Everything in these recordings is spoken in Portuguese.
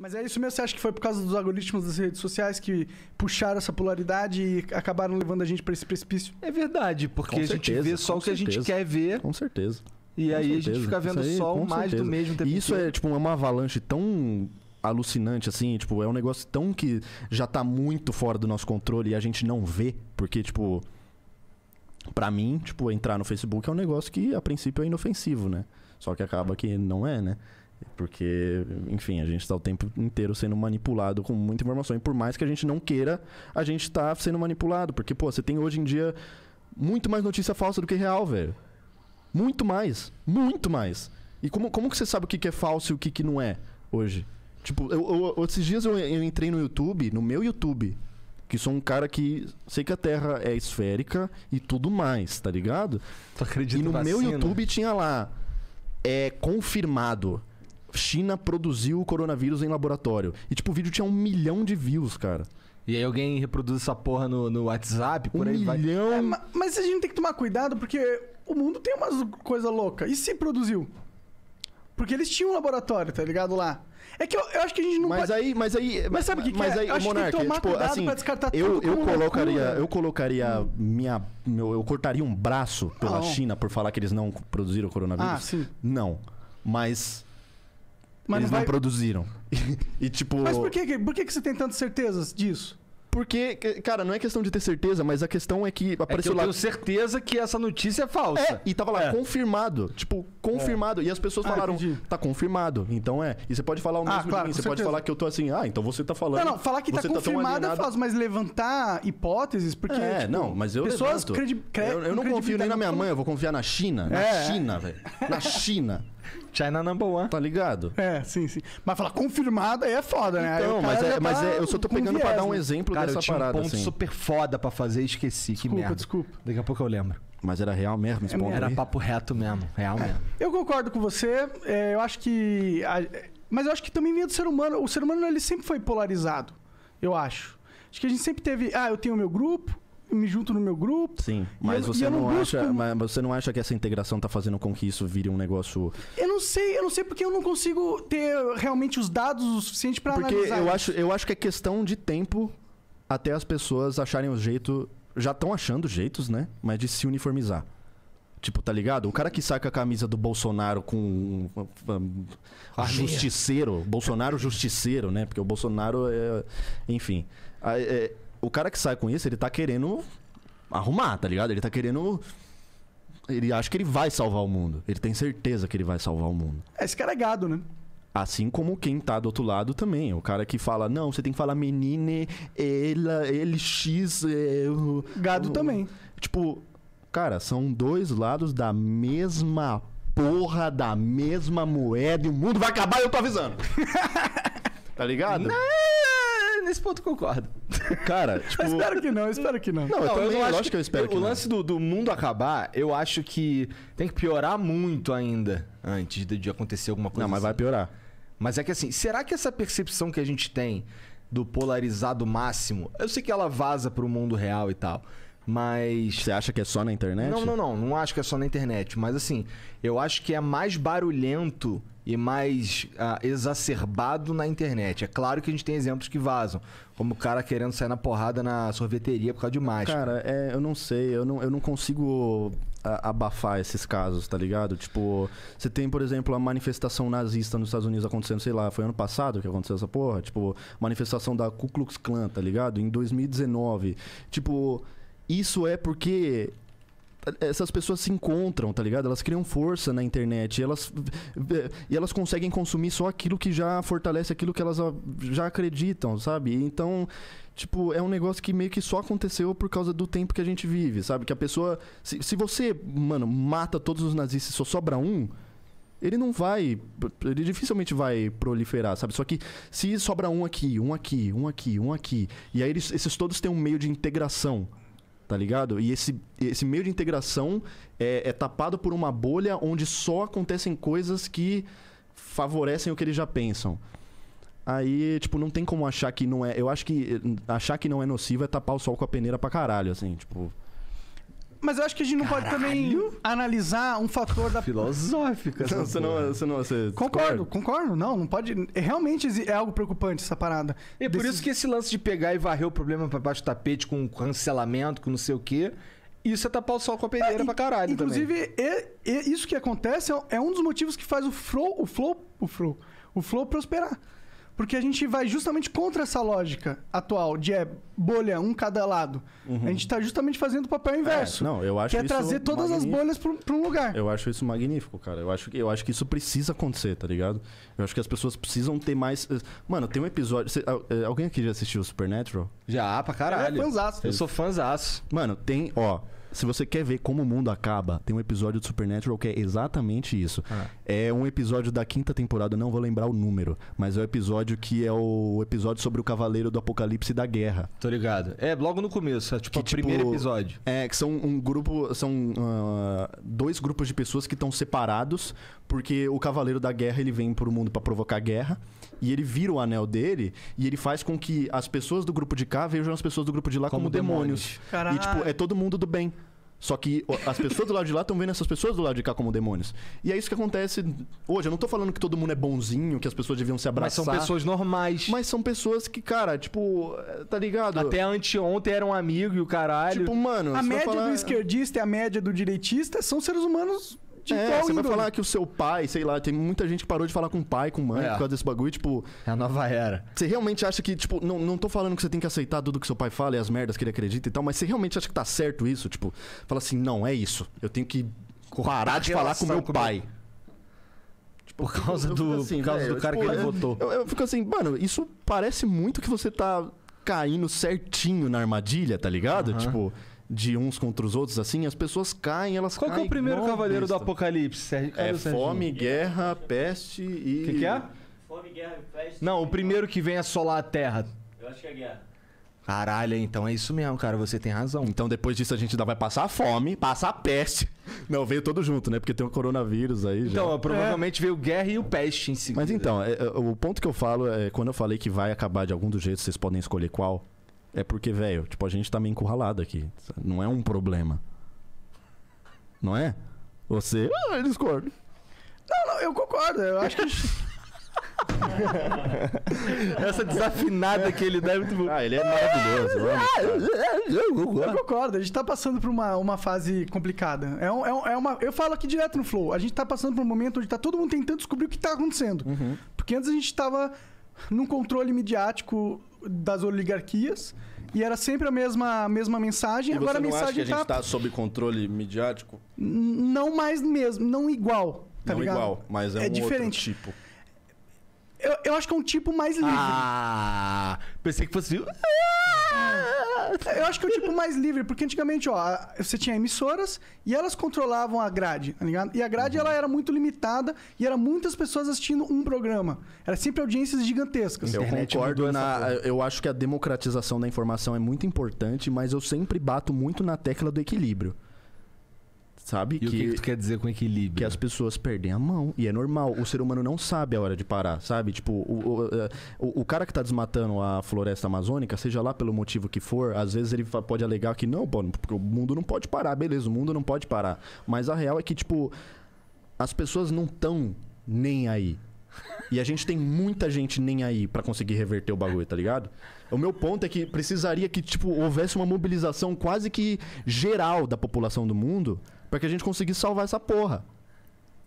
Mas é isso mesmo? Você acha que foi por causa dos algoritmos das redes sociais que puxaram essa polaridade e acabaram levando a gente para esse precipício? É verdade, porque com a gente vê só o que certeza. a gente quer ver. Com certeza. E com aí certeza. a gente fica vendo aí, só mais certeza. do mesmo. E isso é tipo uma avalanche tão alucinante, assim, tipo, é um negócio tão que já tá muito fora do nosso controle e a gente não vê, porque, tipo, para mim, tipo, entrar no Facebook é um negócio que a princípio é inofensivo, né? Só que acaba que não é, né? Porque, enfim, a gente está o tempo inteiro sendo manipulado com muita informação. E por mais que a gente não queira, a gente está sendo manipulado. Porque, pô, você tem hoje em dia muito mais notícia falsa do que real, velho. Muito mais. Muito mais. E como, como que você sabe o que, que é falso e o que, que não é hoje? Tipo, eu, eu, esses dias eu, eu entrei no YouTube, no meu YouTube, que sou um cara que sei que a Terra é esférica e tudo mais, tá ligado? Tu acreditando E no vacina. meu YouTube tinha lá, é confirmado. China produziu o coronavírus em laboratório. E, tipo, o vídeo tinha um milhão de views, cara. E aí alguém reproduz essa porra no, no WhatsApp, por um aí milhão... vai. É, mas a gente tem que tomar cuidado, porque o mundo tem umas coisa louca. E se produziu? Porque eles tinham um laboratório, tá ligado? Lá. É que eu, eu acho que a gente não mas pode... aí mas aí mas sabe o que, mas que é? aí Monark tipo assim eu, eu colocaria eu colocaria minha meu, eu cortaria um braço pela China por falar que eles não produziram o coronavírus ah, sim. não mas mas Eles não, vai... não produziram. e, tipo. Mas por que, por que, que você tem tantas certezas disso? Porque, cara, não é questão de ter certeza, mas a questão é que apareceu é que eu lá. Eu tenho certeza que essa notícia é falsa. É, e tava lá, é. confirmado. Tipo, confirmado. É. E as pessoas ah, falaram, tá confirmado. Então é. E você pode falar o ah, mesmo ah, claro, Você certeza. pode falar que eu tô assim, ah, então você tá falando. Não, não, falar que tá, tá confirmado tá é falso, mas levantar hipóteses, porque. É, tipo, não, mas eu. Pessoas credi... Cre... Eu, eu não confio nem na minha mãe, eu vou confiar na China. É. Na China, velho. Na China. China number one. Tá ligado? É, sim, sim. Mas falar confirmada é foda, né? Então, mas, é, tá mas é, eu só tô pegando viés, pra dar um né? exemplo cara, dessa eu tinha parada. Um ponto assim. super foda pra fazer e esqueci. Desculpa, que merda. Desculpa. Daqui a pouco eu lembro. Mas era real mesmo esse é, ponto? Era aí? papo reto mesmo. Real é. mesmo. Eu concordo com você. É, eu acho que. A, mas eu acho que também vem do ser humano. O ser humano ele sempre foi polarizado. Eu acho. Acho que a gente sempre teve. Ah, eu tenho o meu grupo, me junto no meu grupo. Sim, mas, eu, você, não acha, mas você não acha que essa integração está fazendo com que isso vire um negócio. Eu não sei, eu não sei porque eu não consigo ter realmente os dados o suficiente para analisar. Porque eu acho, eu acho que é questão de tempo até as pessoas acharem o jeito. Já estão achando jeitos, né? Mas de se uniformizar. Tipo, tá ligado? O cara que saca a camisa do Bolsonaro com. Um, um, um justiceiro. Bolsonaro justiceiro, né? Porque o Bolsonaro é. Enfim. É, é, o cara que sai com isso, ele tá querendo arrumar, tá ligado? Ele tá querendo. Ele acha que ele vai salvar o mundo. Ele tem certeza que ele vai salvar o mundo. É, esse cara é gado, né? Assim como quem tá do outro lado também. O cara que fala, não, você tem que falar menine, ela, ele, x. Eu, é, gado também. Tipo, cara, são dois lados da mesma porra, da mesma moeda e o mundo vai acabar e eu tô avisando. tá ligado? Não, nesse ponto concordo. Cara, tipo... eu espero que não, eu espero que não. Não, eu também, eu acho que, que eu espero que O lance do, do mundo acabar, eu acho que tem que piorar muito ainda antes de, de acontecer alguma coisa Não, mas assim. vai piorar. Mas é que assim, será que essa percepção que a gente tem do polarizado máximo, eu sei que ela vaza pro mundo real e tal... Mas. Você acha que é só na internet? Não, não, não. Não acho que é só na internet. Mas assim, eu acho que é mais barulhento e mais uh, exacerbado na internet. É claro que a gente tem exemplos que vazam, como o cara querendo sair na porrada na sorveteria por causa de máscara. Cara, é, eu não sei, eu não, eu não consigo abafar esses casos, tá ligado? Tipo, você tem, por exemplo, a manifestação nazista nos Estados Unidos acontecendo, sei lá, foi ano passado que aconteceu essa porra, tipo, manifestação da Ku Klux Klan, tá ligado? Em 2019. Tipo, isso é porque essas pessoas se encontram, tá ligado? Elas criam força na internet e elas, e elas conseguem consumir só aquilo que já fortalece aquilo que elas já acreditam, sabe? Então, tipo, é um negócio que meio que só aconteceu por causa do tempo que a gente vive, sabe? Que a pessoa. Se, se você, mano, mata todos os nazistas e só sobra um. Ele não vai. Ele dificilmente vai proliferar, sabe? Só que se sobra um aqui, um aqui, um aqui, um aqui. E aí eles, esses todos têm um meio de integração tá ligado? E esse, esse meio de integração é, é tapado por uma bolha onde só acontecem coisas que favorecem o que eles já pensam. Aí, tipo, não tem como achar que não é. Eu acho que eh, achar que não é nocivo é tapar o sol com a peneira pra caralho, assim, tipo. Mas eu acho que a gente não Caralho. pode também analisar um fator da. Filosófica, não, você não, é- você não é- você Concordo, discorda? concordo. Não, não pode. Realmente é algo preocupante essa parada. E é desse... por isso que esse lance de pegar e varrer o problema para baixo do tapete com cancelamento, com não sei o quê. Isso é tapar o sol com a peneira ah, pra caralho Inclusive, é, é, isso que acontece é, é, um dos motivos que faz o flow, o flow, o flow, o flow prosperar. Porque a gente vai justamente contra essa lógica atual de é bolha, um cada lado. Uhum. A gente está justamente fazendo o papel é, inverso. É, não, eu acho que é trazer todas magnífico. as bolhas para um lugar. Eu acho isso magnífico, cara. Eu acho, que, eu acho que isso precisa acontecer, tá ligado? Eu acho que as pessoas precisam ter mais. Eh, mano, tem um episódio. Cê, eh, alguém aqui já assistiu o Supernatural? Já, pra caralho. Eu, é fãzaço. eu sou fãzaço. Mano, tem, ó. Se você quer ver como o mundo acaba, tem um episódio do Supernatural que é exatamente isso. Ah. É um episódio da quinta temporada, não vou lembrar o número, mas é o episódio que é o episódio sobre o Cavaleiro do Apocalipse e da Guerra. Tô ligado. É, logo no começo, é, tipo, que, o tipo, primeiro episódio. É, que são um grupo, são uh, dois grupos de pessoas que estão separados, porque o Cavaleiro da Guerra, ele vem pro mundo para provocar guerra, e ele vira o anel dele, e ele faz com que as pessoas do grupo de cá vejam as pessoas do grupo de lá como, como demônios. demônios. E, tipo, é todo mundo do bem. Só que as pessoas do lado de lá estão vendo essas pessoas do lado de cá como demônios. E é isso que acontece hoje. Eu não tô falando que todo mundo é bonzinho, que as pessoas deviam se abraçar. Mas são pessoas normais. Mas são pessoas que, cara, tipo, é, tá ligado? Até anteontem era um amigo e o caralho. Tipo, mano. A média falar... do esquerdista e a média do direitista são seres humanos Tipo, é, você índole? vai falar que o seu pai, sei lá, tem muita gente que parou de falar com pai, com mãe, é. por causa desse bagulho, tipo... É a nova era. Você realmente acha que, tipo, não, não tô falando que você tem que aceitar tudo que seu pai fala e as merdas que ele acredita e tal, mas você realmente acha que tá certo isso? Tipo, fala assim, não, é isso. Eu tenho que Cortar parar de falar com meu com pai. Meu... Tipo, por causa eu, eu do, assim, por causa véio, do cara tipo, que ele eu, votou. Eu, fico assim, mano, isso parece muito que você tá caindo certinho na armadilha, tá ligado? Tipo, de uns contra os outros, assim, as pessoas caem, elas Qual caem. Qual é o primeiro cavaleiro besta. do apocalipse? é fome, guerra, peste e. O que, que, é? Fome, guerra e peste. Não, o primeiro que vem assolar a terra. Eu acho que é guerra. Caralho, então é isso mesmo, cara. Você tem razão. Então depois disso a gente ainda vai passar fome, passar peste. Não, veio todo junto, né? Porque tem o coronavírus aí. Então, provavelmente é. veio guerra e o peste em seguida. Mas então, é, é, o ponto que eu falo é quando eu falei que vai acabar de algum dos jeitos, vocês podem escolher qual. É porque, velho, tipo, a gente tá meio encurralado aqui. Não é um problema. Não é? Você. Ah, eu discordo. Não, não, eu concordo. Eu acho que. Essa desafinada que ele dá é muito Ah, ele é maravilhoso. Mano. Eu concordo, a gente tá passando por uma, uma fase complicada. É, um, é, um, é, uma, eu falo aqui direto no Flow. A gente tá passando por um momento onde tá todo mundo tentando descobrir o que tá acontecendo. Uhum. Porque antes a gente tava num controle midiático das oligarquias. E era sempre a mesma, mesma mensagem. E Agora a mensagem acha que a gente está tá sob controle midiático? Não mais mesmo, não igual. Tá não ligado? igual, mas é, é um diferente. tipo. Eu, eu acho que é um tipo mais livre. Ah, pensei que fosse. Ah! Eu acho que é o tipo mais livre, porque antigamente, ó, você tinha emissoras e elas controlavam a grade, tá ligado? E a grade uhum. ela era muito limitada e era muitas pessoas assistindo um programa. Era sempre audiências gigantescas. Eu concordo na. Eu acho que a democratização da informação é muito importante, mas eu sempre bato muito na tecla do equilíbrio sabe? E que, o que, que tu quer dizer com equilíbrio? Que as pessoas perdem a mão. E é normal. O ser humano não sabe a hora de parar, sabe? Tipo, o, o, eh, o, o cara que tá desmatando a floresta amazônica, seja lá pelo motivo que for, às vezes ele pode alegar que não, pô, porque o mundo não pode parar. Beleza, o mundo não pode parar. Mas a real é que, tipo, as pessoas não estão nem aí. E a gente tem muita gente nem aí para conseguir reverter o bagulho, tá ligado? O meu ponto é que precisaria que, tipo, houvesse uma mobilização quase que geral da população do mundo para que a gente conseguisse salvar essa porra.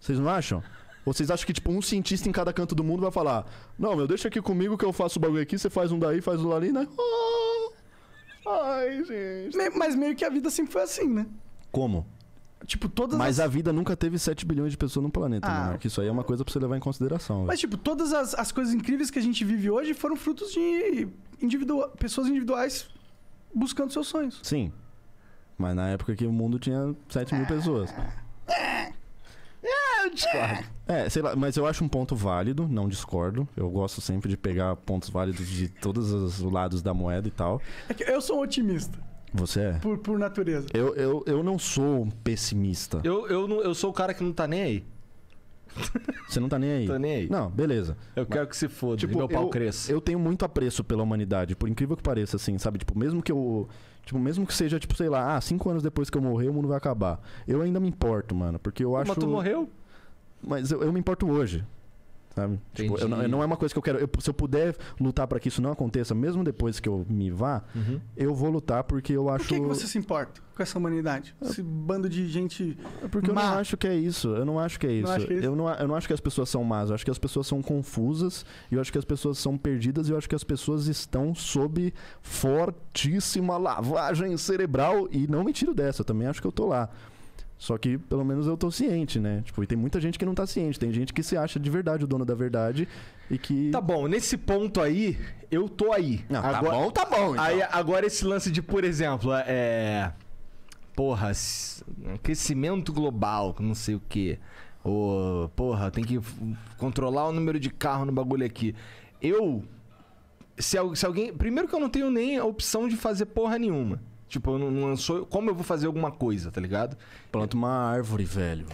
Vocês não acham? Ou vocês acham que, tipo, um cientista em cada canto do mundo vai falar: Não, meu, deixa aqui comigo que eu faço o bagulho aqui, você faz um daí, faz um lá ali, né? Oh! Ai, gente. Mas meio que a vida sempre foi assim, né? Como? Tipo, todas Mas as... a vida nunca teve 7 bilhões de pessoas no planeta, ah, né, mano. Que isso aí é uma coisa pra você levar em consideração. Mas, véio. tipo, todas as, as coisas incríveis que a gente vive hoje foram frutos de individua... pessoas individuais buscando seus sonhos. Sim. Mas na época que o mundo tinha 7 mil pessoas. Eu ah, É, sei lá, mas eu acho um ponto válido, não discordo. Eu gosto sempre de pegar pontos válidos de todos os lados da moeda e tal. É que eu sou um otimista. Você é? Por, por natureza. Eu, eu, eu não sou um pessimista. Eu, eu, não- eu sou o cara que não tá nem aí. Você não tá nem aí. Tô nem aí. Não, beleza. Eu Mas, quero que se foda, tipo, meu pau eu, cresça. Eu tenho muito apreço pela humanidade, por incrível que pareça, assim, sabe? Tipo, mesmo que eu. Tipo, mesmo que seja, tipo, sei lá, ah, cinco anos depois que eu morrer, o mundo vai acabar. Eu ainda me importo, mano, porque eu acho. Mas tu morreu? Mas eu, eu me importo hoje. Sabe? Tipo, eu, não é uma coisa que eu quero. Eu, se eu puder lutar para que isso não aconteça, mesmo depois que eu me vá, uhum. eu vou lutar porque eu acho. Por que, que você se importa com essa humanidade? É... Esse bando de gente. É porque má. eu não acho que é isso. Eu não acho que é isso. Não que é isso. Eu, não, eu não acho que as pessoas são más. Eu acho que as pessoas são confusas. E eu acho que as pessoas são perdidas. E eu acho que as pessoas estão sob fortíssima lavagem cerebral. E não me tiro dessa. Eu também acho que eu tô lá. Só que pelo menos eu tô ciente, né? Tipo, e tem muita gente que não tá ciente, tem gente que se acha de verdade o dono da verdade e que Tá bom, nesse ponto aí, eu tô aí. Não, tá agora, tá bom, tá bom. Então. Aí agora esse lance de, por exemplo, é porra, aquecimento global, não sei o quê. Ou, porra, tem que controlar o número de carro no bagulho aqui. Eu se, se alguém, primeiro que eu não tenho nem a opção de fazer porra nenhuma. Tipo, eu não lançou. Como eu vou fazer alguma coisa, tá ligado? Planta uma árvore, velho.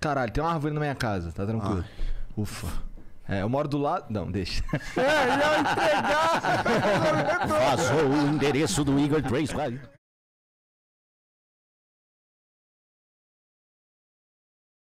Caralho, tem uma árvore na minha casa, tá tranquilo. Ai. Ah, ufa. É, eu moro do lado. Não, deixa. É, já entregar! Vazou o endereço do Igor Trace.